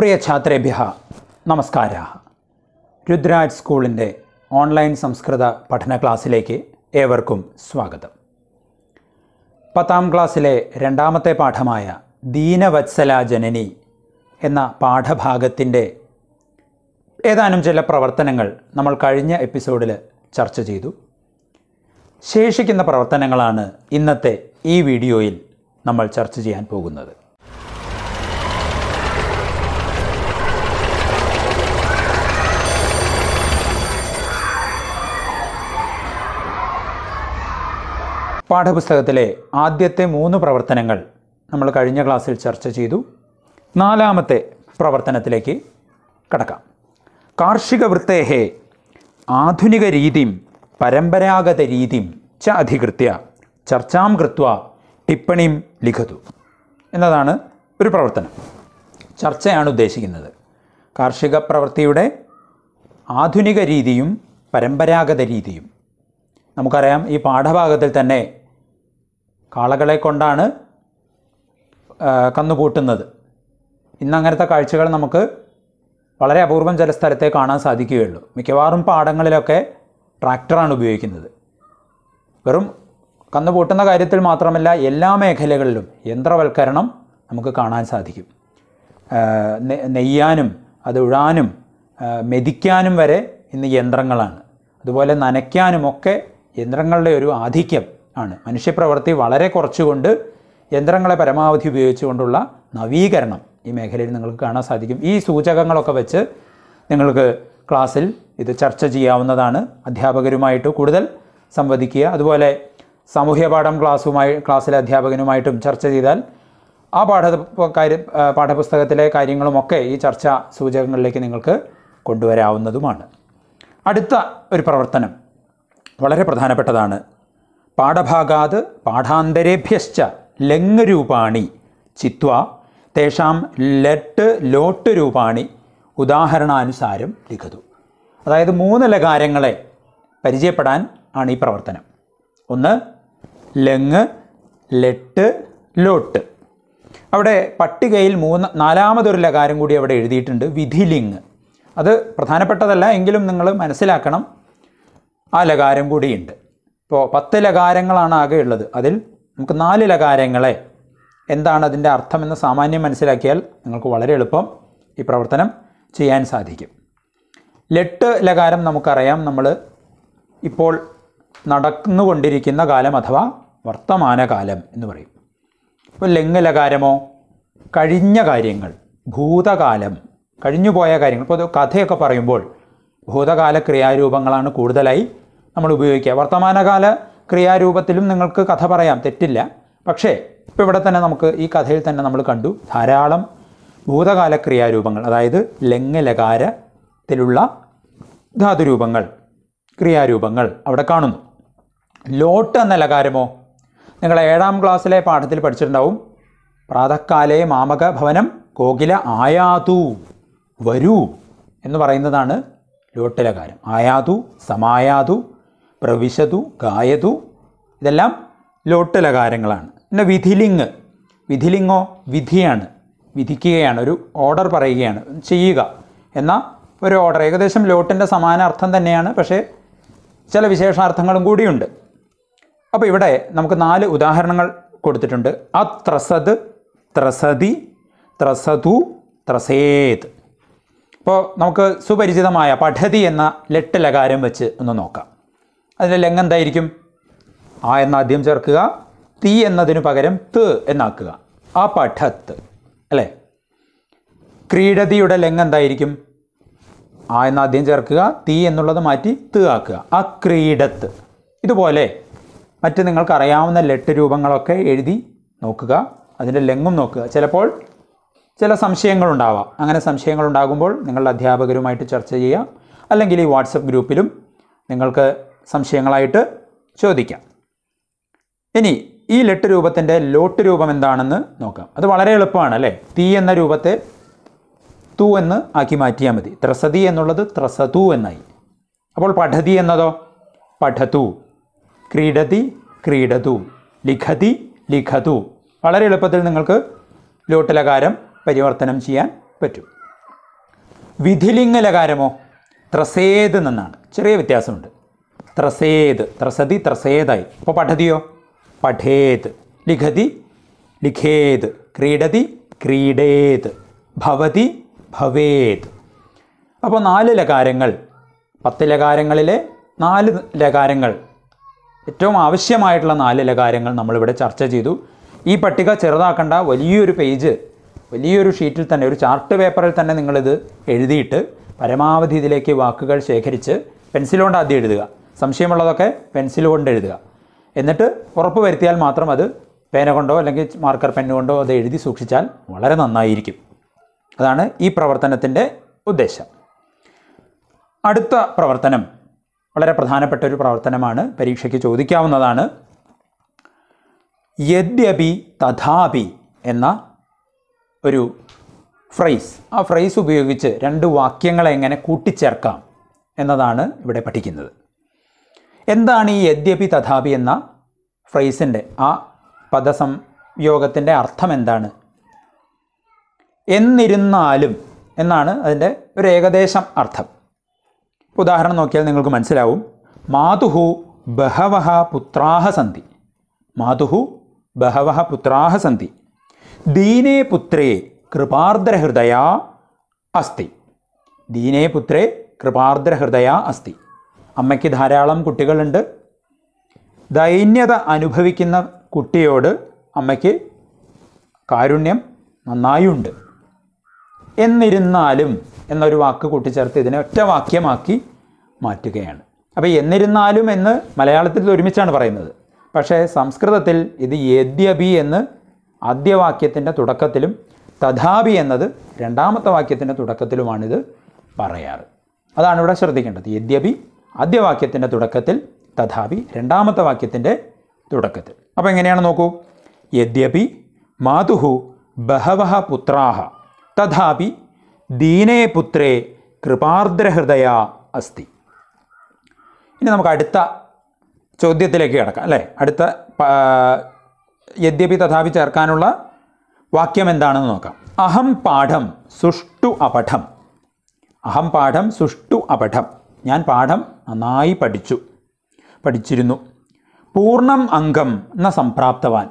പ്രിയ ഛാത്രേഭ്യ നമസ്കാര രുദ്രാജ് സ്കൂളിൻ്റെ ഓൺലൈൻ സംസ്കൃത പഠന ക്ലാസ്സിലേക്ക് ഏവർക്കും സ്വാഗതം പത്താം ക്ലാസ്സിലെ രണ്ടാമത്തെ പാഠമായ ദീനവത്സല ജനനി എന്ന പാഠഭാഗത്തിൻ്റെ ഏതാനും ചില പ്രവർത്തനങ്ങൾ നമ്മൾ കഴിഞ്ഞ എപ്പിസോഡിൽ ചർച്ച ചെയ്തു ശേഷിക്കുന്ന പ്രവർത്തനങ്ങളാണ് ഇന്നത്തെ ഈ വീഡിയോയിൽ നമ്മൾ ചർച്ച ചെയ്യാൻ പോകുന്നത് പാഠപുസ്തകത്തിലെ ആദ്യത്തെ മൂന്ന് പ്രവർത്തനങ്ങൾ നമ്മൾ കഴിഞ്ഞ ക്ലാസ്സിൽ ചർച്ച ചെയ്തു നാലാമത്തെ പ്രവർത്തനത്തിലേക്ക് കടക്കാം കാർഷിക വൃത്തേഹെ ആധുനിക രീതിയും പരമ്പരാഗത രീതിയും ച അധികൃത്യ ചർച്ചാം കൃത്വ ടിപ്പണിയും ലിഖതു എന്നതാണ് ഒരു പ്രവർത്തനം ചർച്ചയാണ് ഉദ്ദേശിക്കുന്നത് കാർഷിക പ്രവൃത്തിയുടെ ആധുനിക രീതിയും പരമ്പരാഗത രീതിയും നമുക്കറിയാം ഈ പാഠഭാഗത്തിൽ തന്നെ കാളകളെ കൊണ്ടാണ് കന്നുകൂട്ടുന്നത് ഇന്നങ്ങനത്തെ കാഴ്ചകൾ നമുക്ക് വളരെ അപൂർവം ചില സ്ഥലത്തെ കാണാൻ സാധിക്കുകയുള്ളൂ മിക്കവാറും പാടങ്ങളിലൊക്കെ ട്രാക്ടറാണ് ഉപയോഗിക്കുന്നത് വെറും കന്നുപൂട്ടുന്ന കാര്യത്തിൽ മാത്രമല്ല എല്ലാ മേഖലകളിലും യന്ത്രവൽക്കരണം നമുക്ക് കാണാൻ സാധിക്കും നെയ്യാനും അത് ഉഴാനും മെതിക്കാനും വരെ ഇന്ന് യന്ത്രങ്ങളാണ് അതുപോലെ നനയ്ക്കാനുമൊക്കെ യന്ത്രങ്ങളുടെ ഒരു ആധിക്യം ആണ് മനുഷ്യപ്രവൃത്തി വളരെ കുറച്ചുകൊണ്ട് യന്ത്രങ്ങളെ പരമാവധി ഉപയോഗിച്ചുകൊണ്ടുള്ള നവീകരണം ഈ മേഖലയിൽ നിങ്ങൾക്ക് കാണാൻ സാധിക്കും ഈ സൂചകങ്ങളൊക്കെ വെച്ച് നിങ്ങൾക്ക് ക്ലാസ്സിൽ ഇത് ചർച്ച ചെയ്യാവുന്നതാണ് അധ്യാപകരുമായിട്ട് കൂടുതൽ സംവദിക്കുക അതുപോലെ സാമൂഹ്യപാഠം ക്ലാസ്സുമായി ക്ലാസ്സിലെ അധ്യാപകനുമായിട്ടും ചർച്ച ചെയ്താൽ ആ പാഠ കാര്യ പാഠപുസ്തകത്തിലെ കാര്യങ്ങളുമൊക്കെ ഈ ചർച്ച സൂചകങ്ങളിലേക്ക് നിങ്ങൾക്ക് കൊണ്ടുവരാവുന്നതുമാണ് അടുത്ത ഒരു പ്രവർത്തനം വളരെ പ്രധാനപ്പെട്ടതാണ് പാഠഭാഗാത് പാഠാന്തരേഭ്യശ്ച രൂപാണി ചിത്വ തേഷാം ലട്ട് ലോട്ട് രൂപാണി ഉദാഹരണാനുസാരം ലിഖതു അതായത് മൂന്ന് ലകാരങ്ങളെ പരിചയപ്പെടാൻ ആണ് ഈ പ്രവർത്തനം ഒന്ന് ലങ് ലെട്ട് ലോട്ട് അവിടെ പട്ടികയിൽ മൂന്ന് നാലാമതൊരു ലകാരം കൂടി അവിടെ എഴുതിയിട്ടുണ്ട് വിധിലിങ് അത് പ്രധാനപ്പെട്ടതല്ല എങ്കിലും നിങ്ങൾ മനസ്സിലാക്കണം ആ ലകാരം കൂടിയുണ്ട് ഇപ്പോൾ പത്ത് ലകാരങ്ങളാണ് ആകെ ഉള്ളത് അതിൽ നമുക്ക് നാല് ലകാരങ്ങളെ എന്താണ് അതിൻ്റെ അർത്ഥമെന്ന് സാമാന്യം മനസ്സിലാക്കിയാൽ നിങ്ങൾക്ക് വളരെ എളുപ്പം ഈ പ്രവർത്തനം ചെയ്യാൻ സാധിക്കും ലെട്ട് ലകാരം നമുക്കറിയാം നമ്മൾ ഇപ്പോൾ നടന്നുകൊണ്ടിരിക്കുന്ന കാലം അഥവാ വർത്തമാനകാലം എന്ന് പറയും ഇപ്പോൾ ലെങ് ലകാരമോ കഴിഞ്ഞ കാര്യങ്ങൾ ഭൂതകാലം കഴിഞ്ഞുപോയ കാര്യങ്ങൾ ഇപ്പോൾ കഥയൊക്കെ പറയുമ്പോൾ ഭൂതകാല ക്രിയാരൂപങ്ങളാണ് കൂടുതലായി നമ്മൾ ഉപയോഗിക്കുക വർത്തമാനകാല ക്രിയാരൂപത്തിലും നിങ്ങൾക്ക് കഥ പറയാം തെറ്റില്ല പക്ഷേ ഇപ്പോൾ ഇവിടെ തന്നെ നമുക്ക് ഈ കഥയിൽ തന്നെ നമ്മൾ കണ്ടു ധാരാളം ഭൂതകാല ക്രിയാരൂപങ്ങൾ അതായത് ലങ്ങലകാരത്തിലുള്ള ധാതുരൂപങ്ങൾ ക്രിയാരൂപങ്ങൾ അവിടെ കാണുന്നു ലോട്ട് എന്ന ലകാരമോ നിങ്ങൾ ഏഴാം ക്ലാസ്സിലെ പാഠത്തിൽ പഠിച്ചിട്ടുണ്ടാവും പ്രാതക്കാലെ മാമക ഭവനം കോകില ആയാതു വരൂ എന്ന് പറയുന്നതാണ് ലോട്ട് ലകാരം ആയാതു സമായാതു പ്രവിശതു ഗായതു ഇതെല്ലാം ലോട്ടലകാരങ്ങളാണ് പിന്നെ വിധിലിങ് വിധിലിങ്ങോ വിധിയാണ് വിധിക്കുകയാണ് ഒരു ഓർഡർ പറയുകയാണ് ചെയ്യുക എന്ന ഒരു ഓർഡർ ഏകദേശം ലോട്ടിൻ്റെ സമാന അർത്ഥം തന്നെയാണ് പക്ഷേ ചില വിശേഷാർത്ഥങ്ങളും കൂടിയുണ്ട് അപ്പോൾ ഇവിടെ നമുക്ക് നാല് ഉദാഹരണങ്ങൾ കൊടുത്തിട്ടുണ്ട് ആ ത്രസത് ത്രസതി ത്രസതു ത്രസേത് അപ്പോൾ നമുക്ക് സുപരിചിതമായ പഠതി എന്ന ലട്ടിലകാരം വെച്ച് ഒന്ന് നോക്കാം അതിൻ്റെ ലെങ് എന്തായിരിക്കും ആ എന്നാദ്യം ചേർക്കുക തീ എന്നതിന് പകരം ത് എന്നാക്കുക ആ പഠത്ത് അല്ലേ ക്രീഡതിയുടെ ലെങ് എന്തായിരിക്കും ആ എന്നാദ്യം ചേർക്കുക തീ എന്നുള്ളത് മാറ്റി ത് ആക്കുക ആ ക്രീഡത്ത് ഇതുപോലെ മറ്റ് അറിയാവുന്ന ലെട്ട് രൂപങ്ങളൊക്കെ എഴുതി നോക്കുക അതിൻ്റെ ലെങ്ങും നോക്കുക ചിലപ്പോൾ ചില സംശയങ്ങളുണ്ടാവാം അങ്ങനെ സംശയങ്ങളുണ്ടാകുമ്പോൾ നിങ്ങളുടെ അധ്യാപകരുമായിട്ട് ചർച്ച ചെയ്യുക അല്ലെങ്കിൽ ഈ വാട്സപ്പ് ഗ്രൂപ്പിലും നിങ്ങൾക്ക് സംശയങ്ങളായിട്ട് ചോദിക്കാം ഇനി ഈ ലെട്ട് രൂപത്തിൻ്റെ ലോട്ട് രൂപം എന്താണെന്ന് നോക്കാം അത് വളരെ എളുപ്പമാണ് അല്ലേ തീ എന്ന രൂപത്തെ തു എന്ന് ആക്കി മാറ്റിയാൽ മതി ത്രസതി എന്നുള്ളത് ത്രസതു എന്നായി അപ്പോൾ പഠതി എന്നതോ പഠതു ക്രീഡതി ക്രീഡതു ലിഖതി ലിഖതു വളരെ എളുപ്പത്തിൽ നിങ്ങൾക്ക് ലോട്ടിലകാരം പരിവർത്തനം ചെയ്യാൻ പറ്റും വിധിലിംഗലകാരമോ ത്രസേത് എന്നാണ് ചെറിയ വ്യത്യാസമുണ്ട് ത്രസേത് ത്രസതി ത്രസേതായി അപ്പോൾ പഠതിയോ പഠേത് ലിഖതി ലിഖേത് ക്രീഡതി ക്രീഡേത് ഭവതി ഭവേത് അപ്പോൾ നാല് ലകാരങ്ങൾ പത്ത് ലകാരങ്ങളിലെ നാല് ലകാരങ്ങൾ ഏറ്റവും ആവശ്യമായിട്ടുള്ള നാല് ലകാരങ്ങൾ നമ്മളിവിടെ ചർച്ച ചെയ്തു ഈ പട്ടിക ചെറുതാക്കേണ്ട വലിയൊരു പേജ് വലിയൊരു ഷീറ്റിൽ തന്നെ ഒരു ചാർട്ട് പേപ്പറിൽ തന്നെ നിങ്ങളിത് എഴുതിയിട്ട് പരമാവധി ഇതിലേക്ക് വാക്കുകൾ ശേഖരിച്ച് പെൻസിലുകൊണ്ട് ആദ്യം എഴുതുക സംശയമുള്ളതൊക്കെ പെൻസിൽ കൊണ്ട് എഴുതുക എന്നിട്ട് ഉറപ്പ് വരുത്തിയാൽ മാത്രം അത് പേന കൊണ്ടോ അല്ലെങ്കിൽ മാർക്കർ പെൻ കൊണ്ടോ അത് എഴുതി സൂക്ഷിച്ചാൽ വളരെ നന്നായിരിക്കും അതാണ് ഈ പ്രവർത്തനത്തിൻ്റെ ഉദ്ദേശം അടുത്ത പ്രവർത്തനം വളരെ പ്രധാനപ്പെട്ട ഒരു പ്രവർത്തനമാണ് പരീക്ഷയ്ക്ക് ചോദിക്കാവുന്നതാണ് യദ്യപി തഥാപി എന്ന ഒരു ഫ്രൈസ് ആ ഫ്രൈസ് ഉപയോഗിച്ച് രണ്ട് വാക്യങ്ങളെ എങ്ങനെ കൂട്ടിച്ചേർക്കാം എന്നതാണ് ഇവിടെ പഠിക്കുന്നത് എന്താണ് ഈ യദ്യപി തഥാപി എന്ന ഫ്രൈസിൻ്റെ ആ പദസംയോഗത്തിൻ്റെ അർത്ഥം എന്താണ് എന്നിരുന്നാലും എന്നാണ് അതിൻ്റെ ഒരു ഏകദേശം അർത്ഥം ഉദാഹരണം നോക്കിയാൽ നിങ്ങൾക്ക് മനസ്സിലാവും മാതുഹു ബഹവഹ പുത്രാഹ സന്തി മാതുഹു ബഹവഹ പുത്രാഹ സന്തി ദീനേ പുത്രേ കൃപാർദ്രഹൃദയാ അസ്തി ദീനേ പുത്രേ കൃപാർദ്രഹൃദയാ അസ്തി അമ്മയ്ക്ക് ധാരാളം കുട്ടികളുണ്ട് ദൈന്യത അനുഭവിക്കുന്ന കുട്ടിയോട് അമ്മയ്ക്ക് കാരുണ്യം നന്നായുണ്ട് എന്നിരുന്നാലും എന്നൊരു വാക്ക് കൂട്ടിച്ചേർത്ത് ഇതിനെ ഒറ്റ വാക്യമാക്കി മാറ്റുകയാണ് അപ്പോൾ എന്നിരുന്നാലും എന്ന് മലയാളത്തിൽ ഒരുമിച്ചാണ് പറയുന്നത് പക്ഷേ സംസ്കൃതത്തിൽ ഇത് യദ്യപി എന്ന് ആദ്യവാക്യത്തിൻ്റെ തുടക്കത്തിലും തഥാപി എന്നത് രണ്ടാമത്തെ വാക്യത്തിൻ്റെ തുടക്കത്തിലുമാണിത് പറയാറ് അതാണ് ഇവിടെ ശ്രദ്ധിക്കേണ്ടത് യദ്യപി ആദ്യവാക്യത്തിൻ്റെ തുടക്കത്തിൽ തഥാപി രണ്ടാമത്തെ വാക്യത്തിൻ്റെ തുടക്കത്തിൽ അപ്പോൾ എങ്ങനെയാണ് നോക്കൂ യദ്യപി മാതുഹു ബഹവഹ പുത്രാഹ തഥാപി ദീനേ പുത്രേ കൃപാർദ്രഹൃദയ അസ്തി ഇനി നമുക്ക് അടുത്ത ചോദ്യത്തിലേക്ക് കിടക്കാം അല്ലേ അടുത്ത യദ്യപി തഥാപി ചേർക്കാനുള്ള വാക്യം എന്താണെന്ന് നോക്കാം അഹം പാഠം സുഷ്ടു അപഠം അഹം പാഠം സുഷ്ടു അപഠം ഞാൻ പാഠം നന്നായി പഠിച്ചു പഠിച്ചിരുന്നു പൂർണ്ണം അംഗം എന്ന സംപ്രാപ്തവാൻ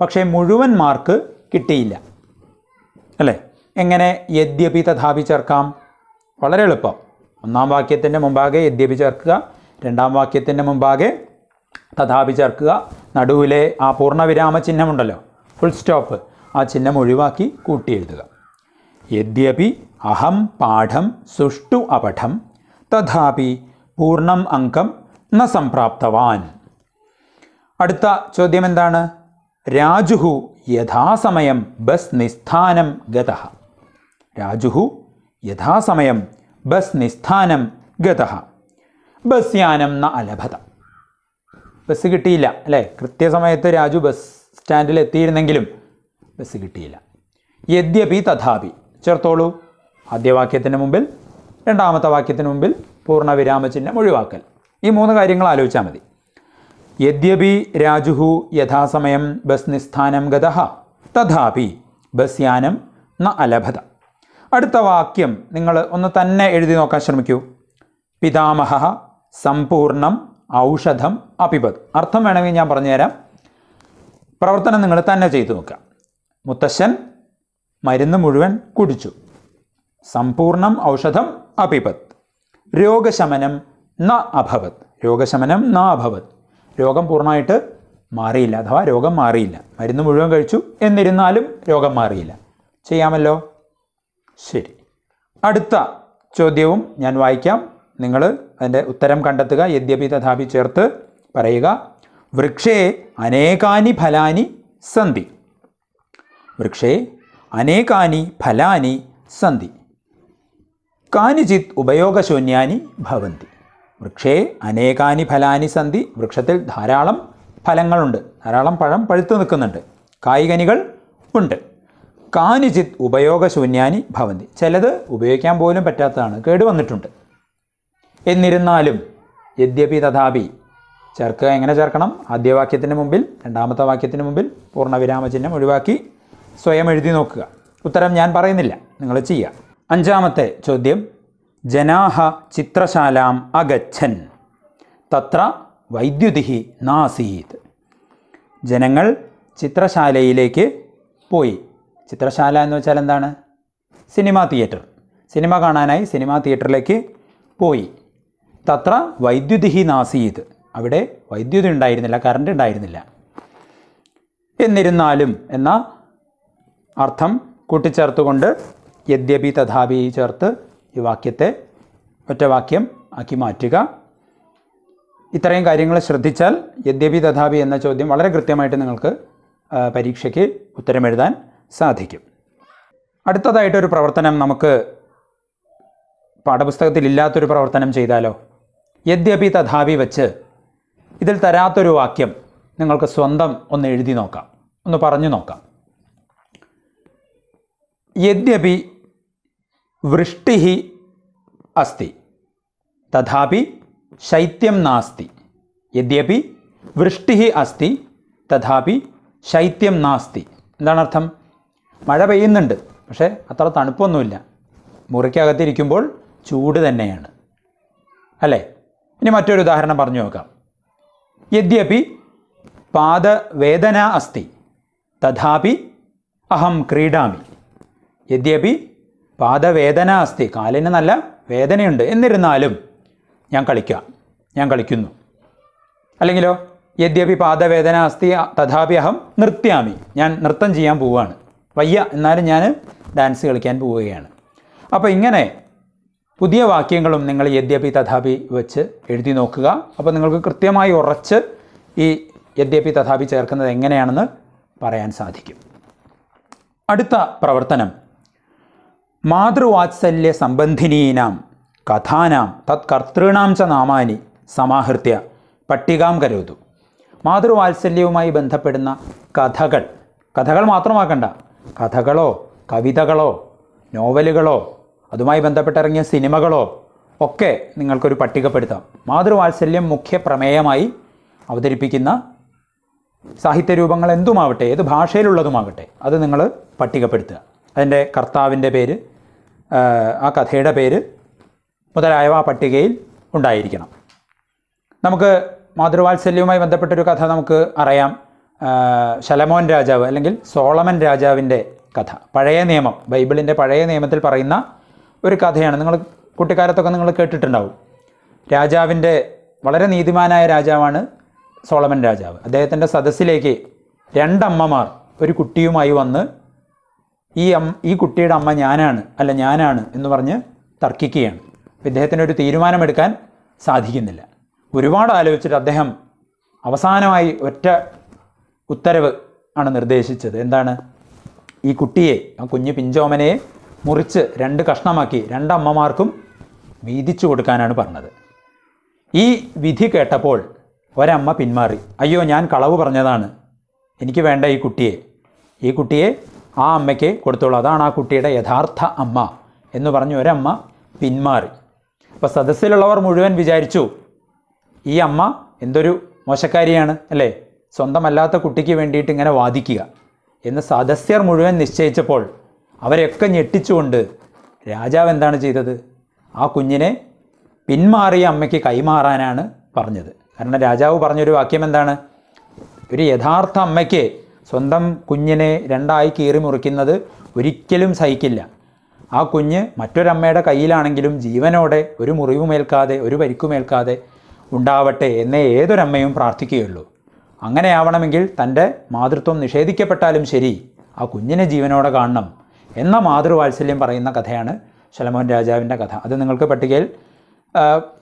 പക്ഷേ മുഴുവൻ മാർക്ക് കിട്ടിയില്ല അല്ലേ എങ്ങനെ യദ്യപി തഥാപി ചേർക്കാം വളരെ എളുപ്പം ഒന്നാം വാക്യത്തിൻ്റെ മുമ്പാകെ യദ്യപി ചേർക്കുക രണ്ടാം വാക്യത്തിൻ്റെ മുമ്പാകെ തഥാപി ചേർക്കുക നടുവിലെ ആ പൂർണ്ണവിരാമ ചിഹ്നമുണ്ടല്ലോ ഫുൾ സ്റ്റോപ്പ് ആ ചിഹ്നം ഒഴിവാക്കി കൂട്ടിയെഴുതുക യദ്യപി അഹം പാഠം സുഷ്ടു അപഠം തഥാപി പൂർണ്ണം അംഗം ന സംപ്രാപ്തവാൻ അടുത്ത ചോദ്യം എന്താണ് രാജുഹു യഥാസമയം ബസ് നിസ്ഥാനം ഗത രാജുഹു യഥാസമയം ബസ് നിസ്ഥാനം ഗത ബസ് യാനം ന അലഭത ബസ് കിട്ടിയില്ല അല്ലേ കൃത്യസമയത്ത് രാജു ബസ് സ്റ്റാൻഡിൽ എത്തിയിരുന്നെങ്കിലും ബസ് കിട്ടിയില്ല യദ്യപി തഥാപി ചേർത്തോളൂ ആദ്യവാക്യത്തിന് മുമ്പിൽ രണ്ടാമത്തെ വാക്യത്തിന് മുമ്പിൽ പൂർണ്ണവിരാമചിഹ്നം ഒഴിവാക്കൽ ഈ മൂന്ന് കാര്യങ്ങൾ ആലോചിച്ചാൽ മതി യദ്യപി രാജുഹു യഥാസമയം ബസ് നിസ്ഥാനം ഗത തഥാപി ബസ് യാനം ന അലഭത അടുത്ത വാക്യം നിങ്ങൾ ഒന്ന് തന്നെ എഴുതി നോക്കാൻ ശ്രമിക്കൂ പിതാമഹ സമ്പൂർണം ഔഷധം അപിപത് അർത്ഥം വേണമെങ്കിൽ ഞാൻ പറഞ്ഞുതരാം പ്രവർത്തനം നിങ്ങൾ തന്നെ ചെയ്തു നോക്കുക മുത്തശ്ശൻ മരുന്ന് മുഴുവൻ കുടിച്ചു സമ്പൂർണം ഔഷധം അപിപത് രോഗശമനം ന അഭവത് രോഗശമനം ന അഭവത് രോഗം പൂർണ്ണമായിട്ട് മാറിയില്ല അഥവാ രോഗം മാറിയില്ല മരുന്ന് മുഴുവൻ കഴിച്ചു എന്നിരുന്നാലും രോഗം മാറിയില്ല ചെയ്യാമല്ലോ ശരി അടുത്ത ചോദ്യവും ഞാൻ വായിക്കാം നിങ്ങൾ അതിൻ്റെ ഉത്തരം കണ്ടെത്തുക യദ്യപി തഥാപി ചേർത്ത് പറയുക വൃക്ഷേ അനേകാനി ഫലാനി സന്ധി വൃക്ഷേ അനേകാനി ഫലാനി സന്ധി കാനിചിത് ഉപയോഗശൂന്യാനി ഭവന്തി വൃക്ഷേ അനേകാനി ഫലാനി സന്ധി വൃക്ഷത്തിൽ ധാരാളം ഫലങ്ങളുണ്ട് ധാരാളം പഴം പഴുത്തു നിൽക്കുന്നുണ്ട് കായികനികൾ ഉണ്ട് കാനിചിത് ഉപയോഗശൂന്യാനി ഭവന്തി ചിലത് ഉപയോഗിക്കാൻ പോലും പറ്റാത്തതാണ് കേടുവന്നിട്ടുണ്ട് എന്നിരുന്നാലും യദ്യപി തഥാപി ചേർക്കുക എങ്ങനെ ചേർക്കണം ആദ്യവാക്യത്തിന് മുമ്പിൽ രണ്ടാമത്തെ വാക്യത്തിന് മുമ്പിൽ പൂർണ്ണവിരാമചിഹ്നം ഒഴിവാക്കി സ്വയം എഴുതി നോക്കുക ഉത്തരം ഞാൻ പറയുന്നില്ല നിങ്ങൾ ചെയ്യുക അഞ്ചാമത്തെ ചോദ്യം ജനാഹ ചിത്രശാലാം അഗച്ഛൻ തത്ര വൈദ്യുതി നാസീത് ജനങ്ങൾ ചിത്രശാലയിലേക്ക് പോയി ചിത്രശാല എന്ന് വെച്ചാൽ എന്താണ് സിനിമാ തിയേറ്റർ സിനിമ കാണാനായി സിനിമാ തിയേറ്ററിലേക്ക് പോയി തത്ര വൈദ്യുതി നാസീത് അവിടെ വൈദ്യുതി ഉണ്ടായിരുന്നില്ല കറണ്ട് ഉണ്ടായിരുന്നില്ല എന്നിരുന്നാലും എന്ന അർത്ഥം കൂട്ടിച്ചേർത്തുകൊണ്ട് യദ്യപി തഥാപി ചേർത്ത് ഈ വാക്യത്തെ വാക്യം ആക്കി മാറ്റുക ഇത്രയും കാര്യങ്ങൾ ശ്രദ്ധിച്ചാൽ യദ്യപി തഥാപി എന്ന ചോദ്യം വളരെ കൃത്യമായിട്ട് നിങ്ങൾക്ക് പരീക്ഷയ്ക്ക് ഉത്തരമെഴുതാൻ സാധിക്കും അടുത്തതായിട്ടൊരു പ്രവർത്തനം നമുക്ക് പാഠപുസ്തകത്തിൽ ഇല്ലാത്തൊരു പ്രവർത്തനം ചെയ്താലോ യദ്യപി തഥാപി വച്ച് ഇതിൽ തരാത്തൊരു വാക്യം നിങ്ങൾക്ക് സ്വന്തം ഒന്ന് എഴുതി നോക്കാം ഒന്ന് പറഞ്ഞു നോക്കാം യദ്യപി വൃഷ്ടി അസ്തി തഥാപി ശൈത്യം നാസ്തി യദ്യപി വൃഷ്ടി അസ്തി തഥാപി ശൈത്യം നാസ്തി എന്താണ് അർത്ഥം മഴ പെയ്യുന്നുണ്ട് പക്ഷേ അത്ര തണുപ്പൊന്നുമില്ല മുറിക്കകത്തിരിക്കുമ്പോൾ ചൂട് തന്നെയാണ് അല്ലേ ഇനി മറ്റൊരു ഉദാഹരണം പറഞ്ഞു നോക്കാം യദ്യപി പാദവേദന അസ്തി തഥാപി അഹം ക്രീഡാമി യദ്യപി പാദവേദന അസ്ഥി കാലിന് നല്ല വേദനയുണ്ട് എന്നിരുന്നാലും ഞാൻ കളിക്കുക ഞാൻ കളിക്കുന്നു അല്ലെങ്കിലോ യദ്യപി പാദവേദന അസ്ഥി തഥാപി അഹം നൃത്യാമി ഞാൻ നൃത്തം ചെയ്യാൻ പോവുകയാണ് വയ്യ എന്നാലും ഞാൻ ഡാൻസ് കളിക്കാൻ പോവുകയാണ് അപ്പോൾ ഇങ്ങനെ പുതിയ വാക്യങ്ങളും നിങ്ങൾ യദ്യപി തഥാപി വെച്ച് എഴുതി നോക്കുക അപ്പോൾ നിങ്ങൾക്ക് കൃത്യമായി ഉറച്ച് ഈ യദ്യപി തഥാപി ചേർക്കുന്നത് എങ്ങനെയാണെന്ന് പറയാൻ സാധിക്കും അടുത്ത പ്രവർത്തനം മാതൃവാത്സല്യ സംബന്ധിനീനാം കഥാനാം തത്കർത്തൃണാം ച നാമാനി സമാഹൃത്യ പട്ടികാം കരുതു മാതൃവാത്സല്യവുമായി ബന്ധപ്പെടുന്ന കഥകൾ കഥകൾ മാത്രമാക്കണ്ട കഥകളോ കവിതകളോ നോവലുകളോ അതുമായി ബന്ധപ്പെട്ടിറങ്ങിയ സിനിമകളോ ഒക്കെ നിങ്ങൾക്കൊരു പട്ടികപ്പെടുത്താം മാതൃവാത്സല്യം മുഖ്യ പ്രമേയമായി അവതരിപ്പിക്കുന്ന സാഹിത്യരൂപങ്ങൾ എന്തുമാവട്ടെ ഏത് ഭാഷയിലുള്ളതുമാകട്ടെ അത് നിങ്ങൾ പട്ടികപ്പെടുത്തുക അതിൻ്റെ കർത്താവിൻ്റെ പേര് ആ കഥയുടെ പേര് മുതലായവ ആ പട്ടികയിൽ ഉണ്ടായിരിക്കണം നമുക്ക് മാതൃവാത്സല്യവുമായി ബന്ധപ്പെട്ടൊരു കഥ നമുക്ക് അറിയാം ശലമോൻ രാജാവ് അല്ലെങ്കിൽ സോളമൻ രാജാവിൻ്റെ കഥ പഴയ നിയമം ബൈബിളിൻ്റെ പഴയ നിയമത്തിൽ പറയുന്ന ഒരു കഥയാണ് നിങ്ങൾ കുട്ടിക്കാലത്തൊക്കെ നിങ്ങൾ കേട്ടിട്ടുണ്ടാവും രാജാവിൻ്റെ വളരെ നീതിമാനായ രാജാവാണ് സോളമൻ രാജാവ് അദ്ദേഹത്തിൻ്റെ സദസ്സിലേക്ക് രണ്ടമ്മമാർ ഒരു കുട്ടിയുമായി വന്ന് ഈ അമ്മ ഈ കുട്ടിയുടെ അമ്മ ഞാനാണ് അല്ല ഞാനാണ് എന്ന് പറഞ്ഞ് തർക്കിക്കുകയാണ് ഇദ്ദേഹത്തിന് ഒരു തീരുമാനമെടുക്കാൻ സാധിക്കുന്നില്ല ഒരുപാട് ആലോചിച്ചിട്ട് അദ്ദേഹം അവസാനമായി ഒറ്റ ഉത്തരവ് ആണ് നിർദ്ദേശിച്ചത് എന്താണ് ഈ കുട്ടിയെ ആ കുഞ്ഞു പിഞ്ചോമനയെ മുറിച്ച് രണ്ട് കഷ്ണമാക്കി രണ്ടമ്മമാർക്കും വീതിച്ചു കൊടുക്കാനാണ് പറഞ്ഞത് ഈ വിധി കേട്ടപ്പോൾ ഒരമ്മ പിന്മാറി അയ്യോ ഞാൻ കളവ് പറഞ്ഞതാണ് എനിക്ക് വേണ്ട ഈ കുട്ടിയെ ഈ കുട്ടിയെ ആ അമ്മയ്ക്ക് കൊടുത്തോളൂ അതാണ് ആ കുട്ടിയുടെ യഥാർത്ഥ അമ്മ എന്ന് പറഞ്ഞ ഒരമ്മ പിന്മാറി അപ്പോൾ സദസ്സിലുള്ളവർ മുഴുവൻ വിചാരിച്ചു ഈ അമ്മ എന്തൊരു മോശക്കാരിയാണ് അല്ലേ സ്വന്തമല്ലാത്ത കുട്ടിക്ക് വേണ്ടിയിട്ട് ഇങ്ങനെ വാദിക്കുക എന്ന് സദസ്യർ മുഴുവൻ നിശ്ചയിച്ചപ്പോൾ അവരെയൊക്കെ ഞെട്ടിച്ചുകൊണ്ട് രാജാവ് എന്താണ് ചെയ്തത് ആ കുഞ്ഞിനെ പിന്മാറിയ അമ്മയ്ക്ക് കൈമാറാനാണ് പറഞ്ഞത് കാരണം രാജാവ് പറഞ്ഞൊരു വാക്യം എന്താണ് ഒരു യഥാർത്ഥ അമ്മയ്ക്ക് സ്വന്തം കുഞ്ഞിനെ രണ്ടായി കീറി മുറിക്കുന്നത് ഒരിക്കലും സഹിക്കില്ല ആ കുഞ്ഞ് മറ്റൊരമ്മയുടെ കയ്യിലാണെങ്കിലും ജീവനോടെ ഒരു മുറിവുമേൽക്കാതെ ഒരു പരിക്കുമേൽക്കാതെ ഉണ്ടാവട്ടെ എന്നെ ഏതൊരമ്മയും പ്രാർത്ഥിക്കുകയുള്ളൂ അങ്ങനെയാവണമെങ്കിൽ തൻ്റെ മാതൃത്വം നിഷേധിക്കപ്പെട്ടാലും ശരി ആ കുഞ്ഞിനെ ജീവനോടെ കാണണം എന്ന മാതൃവാത്സല്യം പറയുന്ന കഥയാണ് ശലമോൻ രാജാവിൻ്റെ കഥ അത് നിങ്ങൾക്ക് പട്ടികയിൽ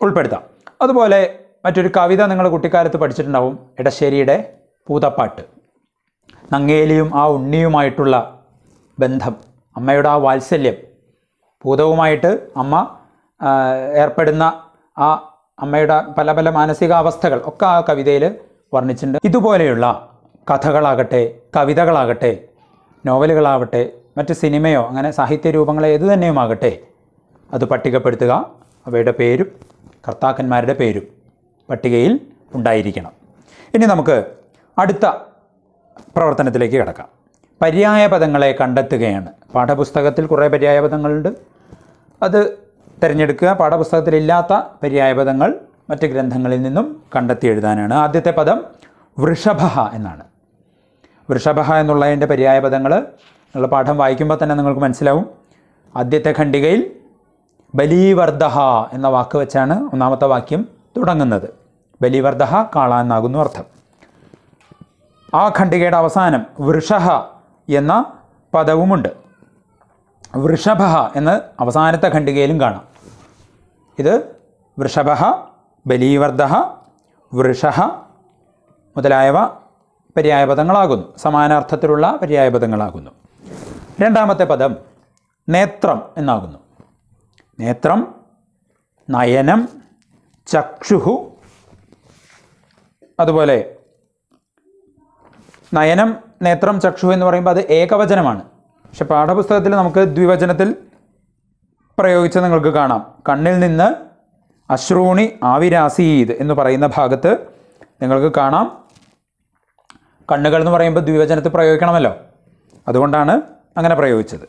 ഉൾപ്പെടുത്താം അതുപോലെ മറ്റൊരു കവിത നിങ്ങൾ കുട്ടിക്കാലത്ത് പഠിച്ചിട്ടുണ്ടാവും ഇടശ്ശേരിയുടെ പൂതപ്പാട്ട് നങ്ങേലിയും ആ ഉണ്ണിയുമായിട്ടുള്ള ബന്ധം അമ്മയുടെ ആ വാത്സല്യം ഭൂതവുമായിട്ട് അമ്മ ഏർപ്പെടുന്ന ആ അമ്മയുടെ പല പല മാനസികാവസ്ഥകൾ ഒക്കെ ആ കവിതയിൽ വർണ്ണിച്ചിട്ടുണ്ട് ഇതുപോലെയുള്ള കഥകളാകട്ടെ കവിതകളാകട്ടെ നോവലുകളാവട്ടെ മറ്റ് സിനിമയോ അങ്ങനെ സാഹിത്യ രൂപങ്ങൾ ഏതു തന്നെയുമാകട്ടെ അത് പട്ടികപ്പെടുത്തുക അവയുടെ പേരും കർത്താക്കന്മാരുടെ പേരും പട്ടികയിൽ ഉണ്ടായിരിക്കണം ഇനി നമുക്ക് അടുത്ത പ്രവർത്തനത്തിലേക്ക് കിടക്കാം പര്യായപദങ്ങളെ കണ്ടെത്തുകയാണ് പാഠപുസ്തകത്തിൽ കുറേ പര്യായപദങ്ങളുണ്ട് അത് തിരഞ്ഞെടുക്കുക പാഠപുസ്തകത്തിലില്ലാത്ത പര്യായപദങ്ങൾ മറ്റ് ഗ്രന്ഥങ്ങളിൽ നിന്നും കണ്ടെത്തി എഴുതാനാണ് ആദ്യത്തെ പദം വൃഷഭ എന്നാണ് വൃഷഭ എന്നുള്ളതിൻ്റെ പദങ്ങൾ നിങ്ങൾ പാഠം വായിക്കുമ്പോൾ തന്നെ നിങ്ങൾക്ക് മനസ്സിലാവും ആദ്യത്തെ ഖണ്ഡികയിൽ ബലീവർദ്ധ എന്ന വാക്ക് വെച്ചാണ് ഒന്നാമത്തെ വാക്യം തുടങ്ങുന്നത് ബലിവർദ്ധ കാള എന്നാകുന്നു അർത്ഥം ആ ഖണ്ഡികയുടെ അവസാനം വൃഷഹ എന്ന പദവുമുണ്ട് വൃഷഭ എന്ന് അവസാനത്തെ ഖണ്ഡികയിലും കാണാം ഇത് വൃഷഭ ബലീവർദ്ധ വൃഷഹ മുതലായവ പര്യായപദങ്ങളാകുന്നു സമാനാർത്ഥത്തിലുള്ള പര്യായപദങ്ങളാകുന്നു രണ്ടാമത്തെ പദം നേത്രം എന്നാകുന്നു നേത്രം നയനം ചക്ഷുഹു അതുപോലെ നയനം നേത്രം ചക്ഷു എന്ന് പറയുമ്പോൾ അത് ഏകവചനമാണ് പക്ഷെ പാഠപുസ്തകത്തിൽ നമുക്ക് ദ്വിവചനത്തിൽ പ്രയോഗിച്ച് നിങ്ങൾക്ക് കാണാം കണ്ണിൽ നിന്ന് അശ്രൂണി ആവിരാസീത് എന്ന് പറയുന്ന ഭാഗത്ത് നിങ്ങൾക്ക് കാണാം കണ്ണുകൾ എന്ന് പറയുമ്പോൾ ദ്വിവചനത്തിൽ പ്രയോഗിക്കണമല്ലോ അതുകൊണ്ടാണ് അങ്ങനെ പ്രയോഗിച്ചത്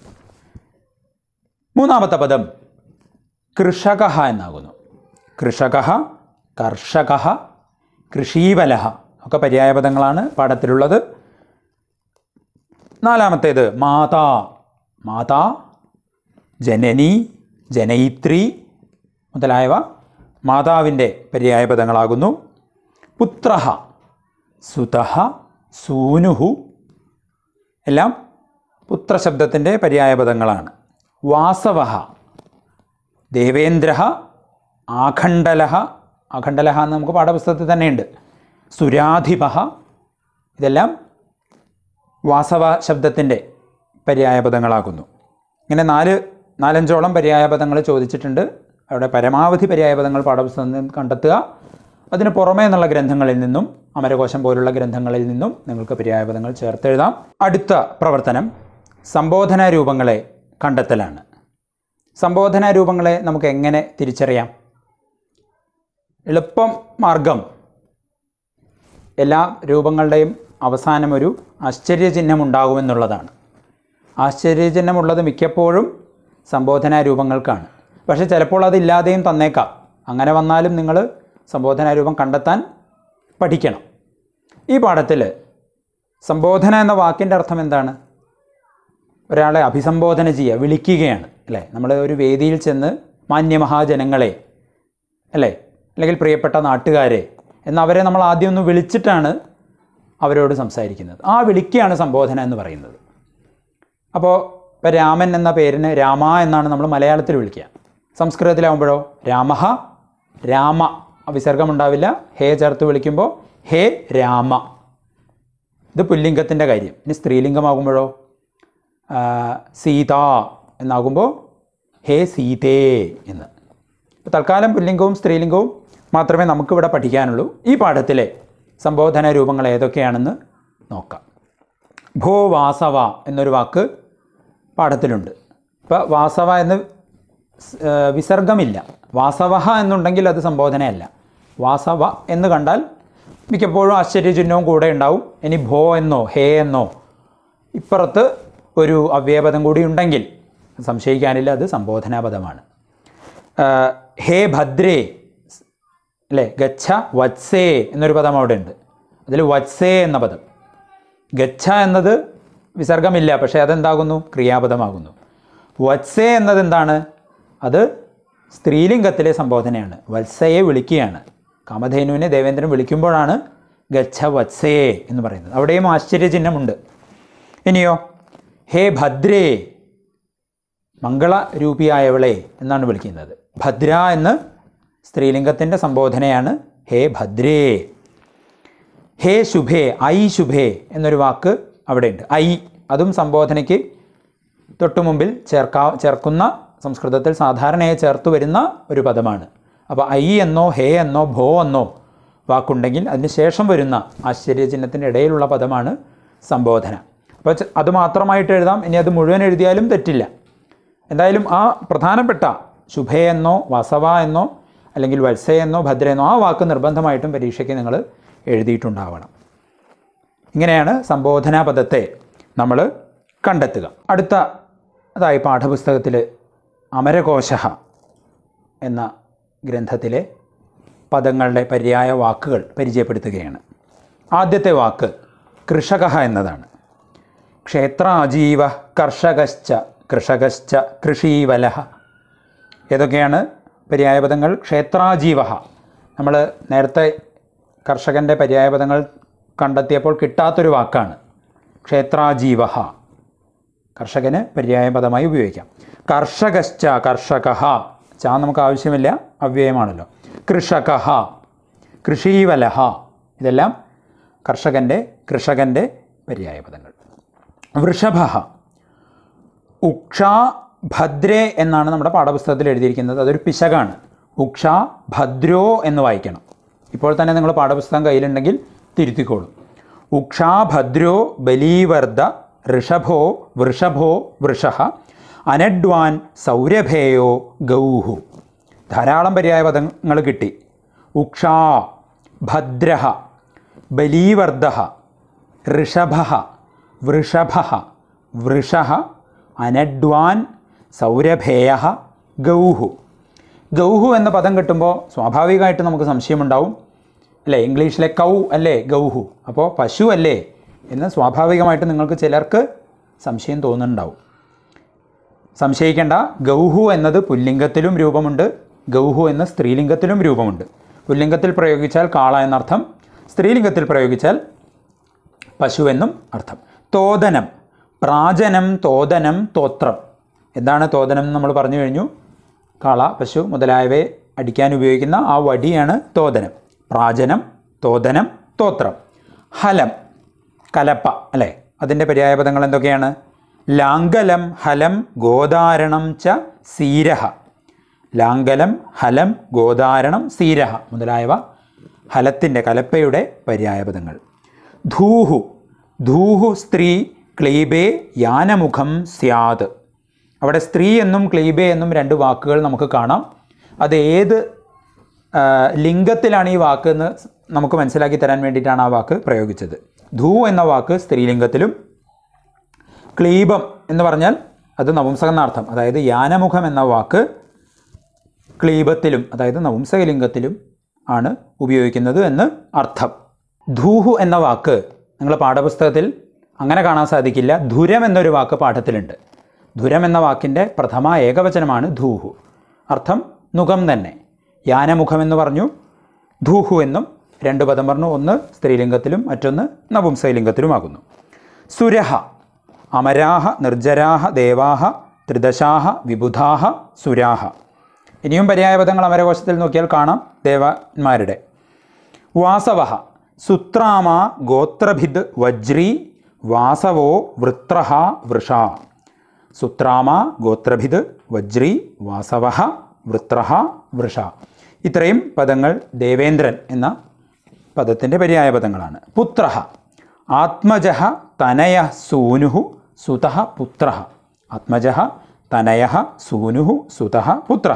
മൂന്നാമത്തെ പദം കൃഷക എന്നാകുന്നു കൃഷക കർഷക കൃഷീവലഹ ഒക്കെ പര്യായപദങ്ങളാണ് പാഠത്തിലുള്ളത് നാലാമത്തേത് മാതാ മാതാ ജനനി ജനയിത്രി മുതലായവ മാതാവിൻ്റെ പദങ്ങളാകുന്നു പുത്ര സുതഹ സൂനുഹു എല്ലാം പുത്രശബ്ദത്തിൻ്റെ പര്യായപദങ്ങളാണ് വാസവ ദേവേന്ദ്ര ആഖണ്ഡല ആഖണ്ഡലഹ എന്ന് നമുക്ക് പാഠപുസ്തകത്തിൽ തന്നെയുണ്ട് സുരാധിപ ഇതെല്ലാം വാസവ ശബ്ദത്തിൻ്റെ പദങ്ങളാകുന്നു ഇങ്ങനെ നാല് നാലഞ്ചോളം പര്യായപദങ്ങൾ ചോദിച്ചിട്ടുണ്ട് അവിടെ പരമാവധി പര്യായപദങ്ങൾ പാഠപുസ്തകത്തിൽ നിന്ന് കണ്ടെത്തുക അതിന് പുറമേ എന്നുള്ള ഗ്രന്ഥങ്ങളിൽ നിന്നും അമരകോശം പോലുള്ള ഗ്രന്ഥങ്ങളിൽ നിന്നും നിങ്ങൾക്ക് പര്യായപദങ്ങൾ ചേർത്തെഴുതാം അടുത്ത പ്രവർത്തനം സംബോധന രൂപങ്ങളെ കണ്ടെത്തലാണ് സംബോധന രൂപങ്ങളെ നമുക്ക് എങ്ങനെ തിരിച്ചറിയാം എളുപ്പം മാർഗം എല്ലാ രൂപങ്ങളുടെയും അവസാനമൊരു ആശ്ചര്യചിഹ്നമുണ്ടാകുമെന്നുള്ളതാണ് ആശ്ചര്യചിഹ്നമുള്ളത് മിക്കപ്പോഴും സംബോധനാ രൂപങ്ങൾക്കാണ് പക്ഷേ ചിലപ്പോൾ അതില്ലാതെയും തന്നേക്കാം അങ്ങനെ വന്നാലും നിങ്ങൾ സംബോധനാ രൂപം കണ്ടെത്താൻ പഠിക്കണം ഈ പാഠത്തിൽ സംബോധന എന്ന വാക്കിൻ്റെ അർത്ഥം എന്താണ് ഒരാളെ അഭിസംബോധന ചെയ്യുക വിളിക്കുകയാണ് അല്ലേ നമ്മൾ ഒരു വേദിയിൽ ചെന്ന് മാന്യമഹാജനങ്ങളെ അല്ലേ അല്ലെങ്കിൽ പ്രിയപ്പെട്ട നാട്ടുകാരെ എന്നവരെ നമ്മൾ ആദ്യം ഒന്ന് വിളിച്ചിട്ടാണ് അവരോട് സംസാരിക്കുന്നത് ആ വിളിക്കുകയാണ് സംബോധന എന്ന് പറയുന്നത് അപ്പോൾ ഇപ്പോൾ രാമൻ എന്ന പേരിന് രാമ എന്നാണ് നമ്മൾ മലയാളത്തിൽ വിളിക്കുക സംസ്കൃതത്തിലാവുമ്പോഴോ രാമഹ രാമ വിസർഗമുണ്ടാവില്ല ഹേ ചേർത്ത് വിളിക്കുമ്പോൾ ഹേ രാമ ഇത് പുല്ലിംഗത്തിൻ്റെ കാര്യം ഇനി സ്ത്രീലിംഗമാകുമ്പോഴോ സീത എന്നാകുമ്പോൾ ഹേ സീതേ എന്ന് തൽക്കാലം പുല്ലിംഗവും സ്ത്രീലിംഗവും മാത്രമേ നമുക്കിവിടെ പഠിക്കാനുള്ളൂ ഈ പാഠത്തിലെ സംബോധന രൂപങ്ങൾ ഏതൊക്കെയാണെന്ന് നോക്കാം ഭൂവാസവ എന്നൊരു വാക്ക് പാഠത്തിലുണ്ട് ഇപ്പോൾ വാസവ എന്ന് വിസർഗമില്ല വാസവഹ എന്നുണ്ടെങ്കിൽ അത് സംബോധനയല്ല വാസവ എന്ന് കണ്ടാൽ മിക്കപ്പോഴും ആശ്ചര്യചിഹ്നവും കൂടെ ഉണ്ടാവും ഇനി ഭോ എന്നോ ഹേ എന്നോ ഇപ്പുറത്ത് ഒരു അവ്യപദം കൂടി ഉണ്ടെങ്കിൽ സംശയിക്കാനില്ല അത് സംബോധനാപദമാണ് ഹേ ഭദ്രേ അല്ലേ ഗച്ഛ വത്സേ എന്നൊരു പദം അവിടെ ഉണ്ട് അതിൽ വത്സേ എന്ന പദം ഗച്ഛ എന്നത് വിസർഗമില്ല പക്ഷേ അതെന്താകുന്നു ക്രിയാപദമാകുന്നു വത്സേ എന്നത് എന്താണ് അത് സ്ത്രീലിംഗത്തിലെ സംബോധനയാണ് വത്സയെ വിളിക്കുകയാണ് കാമധേനുവിനെ ദേവേന്ദ്രൻ വിളിക്കുമ്പോഴാണ് ഗച്ഛ വത്സേ എന്ന് പറയുന്നത് അവിടെയും ആശ്ചര്യചിഹ്നമുണ്ട് ഇനിയോ ഹേ ഭദ്രേ മംഗളരൂപിയായവളെ എന്നാണ് വിളിക്കുന്നത് ഭദ്ര എന്ന് സ്ത്രീലിംഗത്തിൻ്റെ സംബോധനയാണ് ഹേ ഭദ്രേ ഹേ ശുഭേ ഐ ശുഭേ എന്നൊരു വാക്ക് അവിടെയുണ്ട് ഐ അതും സംബോധനയ്ക്ക് തൊട്ടുമുമ്പിൽ ചേർക്കാ ചേർക്കുന്ന സംസ്കൃതത്തിൽ സാധാരണയായി ചേർത്ത് വരുന്ന ഒരു പദമാണ് അപ്പോൾ ഐ എന്നോ ഹേ എന്നോ ഭോ എന്നോ വാക്കുണ്ടെങ്കിൽ അതിന് ശേഷം വരുന്ന ആശ്ചര്യചിഹ്നത്തിൻ്റെ ഇടയിലുള്ള പദമാണ് സംബോധന അപ്പോൾ അത് മാത്രമായിട്ട് എഴുതാം ഇനി അത് മുഴുവൻ എഴുതിയാലും തെറ്റില്ല എന്തായാലും ആ പ്രധാനപ്പെട്ട ശുഭേ എന്നോ വസവ എന്നോ അല്ലെങ്കിൽ വത്സയെന്നോ ഭദ്രയെന്നോ ആ വാക്ക് നിർബന്ധമായിട്ടും പരീക്ഷയ്ക്ക് നിങ്ങൾ എഴുതിയിട്ടുണ്ടാവണം ഇങ്ങനെയാണ് സംബോധനാ പദത്തെ നമ്മൾ കണ്ടെത്തുക അടുത്ത അതായി പാഠപുസ്തകത്തിൽ അമരകോശ എന്ന ഗ്രന്ഥത്തിലെ പദങ്ങളുടെ പര്യായ വാക്കുകൾ പരിചയപ്പെടുത്തുകയാണ് ആദ്യത്തെ വാക്ക് കൃഷക എന്നതാണ് ക്ഷേത്രാജീവ കർഷകശ്ച കൃഷകശ്ച കൃഷീവലഹ ഏതൊക്കെയാണ് പര്യായപദങ്ങൾ ക്ഷേത്രാജീവ നമ്മൾ നേരത്തെ കർഷകൻ്റെ പര്യായപദങ്ങൾ കണ്ടെത്തിയപ്പോൾ കിട്ടാത്തൊരു വാക്കാണ് ക്ഷേത്രാജീവ കർഷകന് പര്യായപദമായി ഉപയോഗിക്കാം കർഷകശ്ച കർഷക ച നമുക്ക് ആവശ്യമില്ല അവ്യയമാണല്ലോ കൃഷക കൃഷീവലഹ ഇതെല്ലാം കർഷകൻ്റെ കൃഷകൻ്റെ പര്യായപദങ്ങൾ വൃഷഭ ഉക്ഷ ഭദ്രേ എന്നാണ് നമ്മുടെ പാഠപുസ്തകത്തിൽ എഴുതിയിരിക്കുന്നത് അതൊരു പിശകാണ് ഉക്ഷ ഭദ്രോ എന്ന് വായിക്കണം ഇപ്പോൾ തന്നെ നിങ്ങൾ പാഠപുസ്തകം കയ്യിലുണ്ടെങ്കിൽ തിരുത്തിക്കോളും ഉക്ഷ ഭദ്രോ ബലീവർദ്ധ ഋഷഭോ വൃഷഭോ വൃഷഹ അനഡ്വാൻ സൗരഭേയോ ഗൗഹു ധാരാളം പര്യായ പദങ്ങൾ കിട്ടി ഉക്ഷ ഭദ്ര ബലീവർദ്ധ ഋഷഭ വൃഷഭ വൃഷഹ അനഡ്വാൻ സൗരഭേയ ഗൗഹു ഗൗഹു എന്ന പദം കിട്ടുമ്പോൾ സ്വാഭാവികമായിട്ട് നമുക്ക് സംശയമുണ്ടാവും അല്ലേ ഇംഗ്ലീഷിലെ കൗ അല്ലേ ഗൗഹു അപ്പോൾ പശു അല്ലേ എന്ന് സ്വാഭാവികമായിട്ട് നിങ്ങൾക്ക് ചിലർക്ക് സംശയം തോന്നുന്നുണ്ടാവും സംശയിക്കേണ്ട ഗൗഹു എന്നത് പുല്ലിംഗത്തിലും രൂപമുണ്ട് ഗൗഹു എന്ന സ്ത്രീലിംഗത്തിലും രൂപമുണ്ട് പുല്ലിംഗത്തിൽ പ്രയോഗിച്ചാൽ കാള എന്നർത്ഥം സ്ത്രീലിംഗത്തിൽ പ്രയോഗിച്ചാൽ പശു എന്നും അർത്ഥം തോതനം പ്രാചനം തോതനം തോത്രം എന്താണ് തോതനം എന്ന് നമ്മൾ പറഞ്ഞു കഴിഞ്ഞു കള പശു മുതലായവയെ അടിക്കാൻ ഉപയോഗിക്കുന്ന ആ വടിയാണ് തോതനം പ്രാചനം തോതനം തോത്രം ഹലം കലപ്പ അല്ലേ അതിൻ്റെ പര്യായപദങ്ങൾ എന്തൊക്കെയാണ് ലാങ്കലം ഹലം ഗോദാരണം ച സീരഹ ലാങ്കലം ഹലം ഗോദാരണം സീരഹ മുതലായവ ഹലത്തിൻ്റെ കലപ്പയുടെ പര്യായപദങ്ങൾ ധൂഹു ധൂഹു സ്ത്രീ ക്ലീബേ യാനമുഖം സ്യാത് അവിടെ സ്ത്രീ എന്നും ക്ലീബെ എന്നും രണ്ട് വാക്കുകൾ നമുക്ക് കാണാം അത് ഏത് ലിംഗത്തിലാണ് ഈ വാക്ക് എന്ന് നമുക്ക് മനസ്സിലാക്കി തരാൻ വേണ്ടിയിട്ടാണ് ആ വാക്ക് പ്രയോഗിച്ചത് ധൂ എന്ന വാക്ക് സ്ത്രീലിംഗത്തിലും ക്ലീബം എന്ന് പറഞ്ഞാൽ അത് നപുംസകനാർത്ഥം അതായത് യാനമുഖം എന്ന വാക്ക് ക്ലീബത്തിലും അതായത് നപുംസകലിംഗത്തിലും ആണ് ഉപയോഗിക്കുന്നത് എന്ന് അർത്ഥം ധൂഹു എന്ന വാക്ക് നിങ്ങൾ പാഠപുസ്തകത്തിൽ അങ്ങനെ കാണാൻ സാധിക്കില്ല ധുരം എന്നൊരു വാക്ക് പാഠത്തിലുണ്ട് ധുരം എന്ന വാക്കിൻ്റെ പ്രഥമ ഏകവചനമാണ് ധൂഹു അർത്ഥം മുഖം തന്നെ യാനമുഖമെന്ന് പറഞ്ഞു ധൂഹു എന്നും രണ്ട് പദം പറഞ്ഞു ഒന്ന് സ്ത്രീലിംഗത്തിലും മറ്റൊന്ന് നപുംസലിംഗത്തിലുമാകുന്നു സുരഹ അമരാഹ നിർജരാഹ ദേവാഹ ത്രിദശാഹ വിബുധാഹ സുരാഹ ഇനിയും പര്യായപദങ്ങൾ അമരകോശത്തിൽ നോക്കിയാൽ കാണാം ദേവന്മാരുടെ വാസവഹ സുത്രാമ ഗോത്രഭിദ് വജ്രി വാസവോ വൃത്രഹ വൃഷ സുത്രാമ ഗോത്രഭിത് വജ്രി വാസവ വൃത്രഹ വൃഷ ഇത്രയും പദങ്ങൾ ദേവേന്ദ്രൻ എന്ന പദത്തിൻ്റെ പര്യായ പദങ്ങളാണ് പുത്ര ആത്മജ തനയ സൂനുഹു സുത പുത്ര ആത്മജ തനയ സൂനുഹു സുത പുത്ര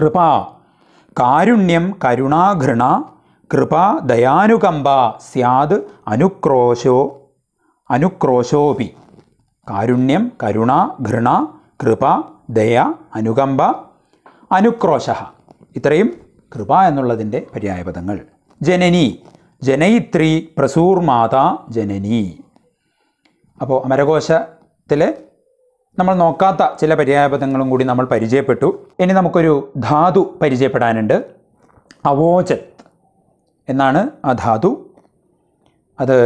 കൃപ കാരുണ്യം കരുണാഘൃണ കൃപ ദയാനുകമ്പ സ്യാദ് അനുക്രോശോ അനുക്രോശോപി കാരുണ്യം കരുണ ഘൃണ കൃപ ദയ അനുകമ്പ അനുക്രോശ ഇത്രയും കൃപ എന്നുള്ളതിൻ്റെ പര്യായപദങ്ങൾ ജനനി ജനയിത്രി പ്രസൂർ മാതാ ജനനി അപ്പോൾ അമരകോശത്തിൽ നമ്മൾ നോക്കാത്ത ചില പര്യായപദങ്ങളും കൂടി നമ്മൾ പരിചയപ്പെട്ടു ഇനി നമുക്കൊരു ധാതു പരിചയപ്പെടാനുണ്ട് അവോചത് എന്നാണ് ആ ധാതു അത്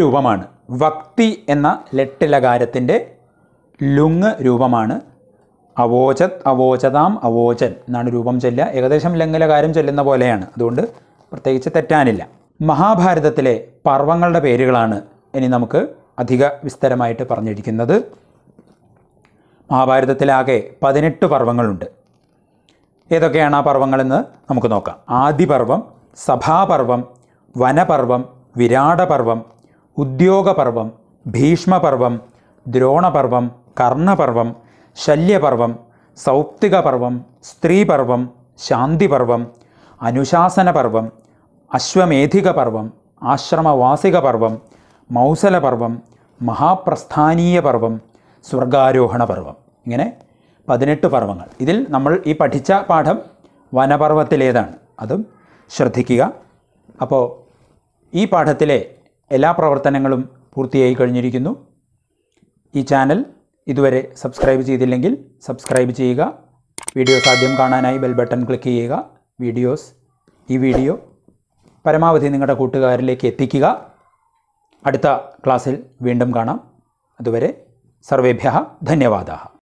രൂപമാണ് വക്തി എന്ന ലെട്ടിലകാരത്തിൻ്റെ ലുങ് രൂപമാണ് അവോചത് അവോചതാം അവോചൻ എന്നാണ് രൂപം ചെല്ലുക ഏകദേശം ലങ്ങിലകാരം ചെല്ലുന്ന പോലെയാണ് അതുകൊണ്ട് പ്രത്യേകിച്ച് തെറ്റാനില്ല മഹാഭാരതത്തിലെ പർവ്വങ്ങളുടെ പേരുകളാണ് ഇനി നമുക്ക് അധിക വിസ്തരമായിട്ട് പറഞ്ഞിരിക്കുന്നത് മഹാഭാരതത്തിലാകെ പതിനെട്ട് പർവ്വങ്ങളുണ്ട് ഏതൊക്കെയാണ് ആ പർവ്വങ്ങളെന്ന് നമുക്ക് നോക്കാം ആദിപർവം സഭാപർവം വനപർവം വിരാടപർവം ഉദ്യോഗപർവം ഭീഷ്മപർവം ദ്രോണപർവം കർണപർവം ശല്യപർവം സൗപ്തികപർവം സ്ത്രീപർവം ശാന്തിപർവം അനുശാസനപർവം അശ്വമേധികപർവം ആശ്രമവാസികപർവം മൗസലപർവം മഹാപ്രസ്ഥാനീയപർവം പർവം സ്വർഗാരോഹണ പർവം ഇങ്ങനെ പതിനെട്ട് പർവങ്ങൾ ഇതിൽ നമ്മൾ ഈ പഠിച്ച പാഠം വനപർവത്തിലേതാണ് അതും ശ്രദ്ധിക്കുക അപ്പോൾ ഈ പാഠത്തിലെ എല്ലാ പ്രവർത്തനങ്ങളും പൂർത്തിയായി കഴിഞ്ഞിരിക്കുന്നു ഈ ചാനൽ ഇതുവരെ സബ്സ്ക്രൈബ് ചെയ്തില്ലെങ്കിൽ സബ്സ്ക്രൈബ് ചെയ്യുക വീഡിയോസ് ആദ്യം കാണാനായി ബെൽ ബട്ടൺ ക്ലിക്ക് ചെയ്യുക വീഡിയോസ് ഈ വീഡിയോ പരമാവധി നിങ്ങളുടെ കൂട്ടുകാരിലേക്ക് എത്തിക്കുക അടുത്ത ക്ലാസ്സിൽ വീണ്ടും കാണാം അതുവരെ സർവേഭ്യ ധന്യവാദ